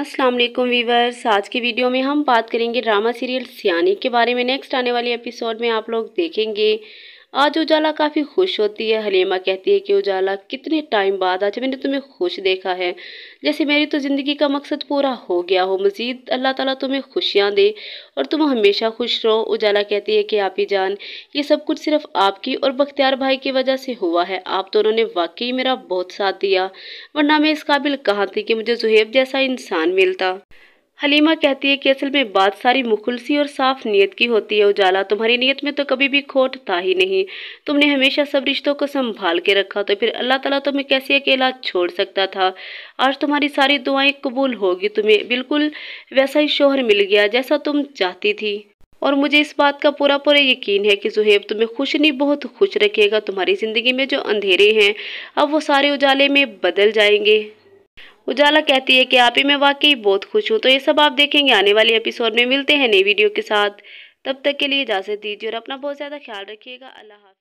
अस्सलाम वालेकुम वीवर्स आज की वीडियो में हम बात करेंगे ड्रामा सीरियल सियानी के बारे में नेक्स्ट आने वाले एपिसोड में आप लोग देखेंगे आज उजाला काफ़ी खुश होती है हलीमा कहती है कि उजाला कितने टाइम बाद आज मैंने तुम्हें खुश देखा है जैसे मेरी तो ज़िंदगी का मकसद पूरा हो गया हो मज़ीद अल्लाह ताला तुम्हें खुशियाँ दे और तुम हमेशा खुश रहो उजाला कहती है कि आप ही जान ये सब कुछ सिर्फ आपकी और बख्तियार भाई की वजह से हुआ है आप दोनों तो ने वाकई मेरा बहुत साथ दिया वरना मैं इस काबिल कहाँ थी कि मुझे जुहेब जैसा इंसान मिलता हलीमा कहती है कि असल में बात सारी मुखलसी और साफ नीयत की होती है उजाला तुम्हारी नीयत में तो कभी भी खोट था ही नहीं तुमने हमेशा सब रिश्तों को संभाल के रखा तो फिर अल्लाह ताला तुम्हें कैसे अकेला छोड़ सकता था आज तुम्हारी सारी दुआएं कबूल होगी तुम्हें बिल्कुल वैसा ही शोहर मिल गया जैसा तुम चाहती थी और मुझे इस बात का पूरा पूरा यकीन है कि जुहेब तुम्हें खुश नहीं बहुत खुश रखेगा तुम्हारी ज़िंदगी में जो अंधेरे हैं अब वो सारे उजाले में बदल जाएंगे उजाला कहती है कि आप ही मैं वाकई बहुत खुश हूँ तो ये सब आप देखेंगे आने वाले एपिसोड में मिलते हैं नई वीडियो के साथ तब तक के लिए इजाज़त दीजिए और अपना बहुत ज़्यादा ख्याल रखिएगा अल्लाह हाफ़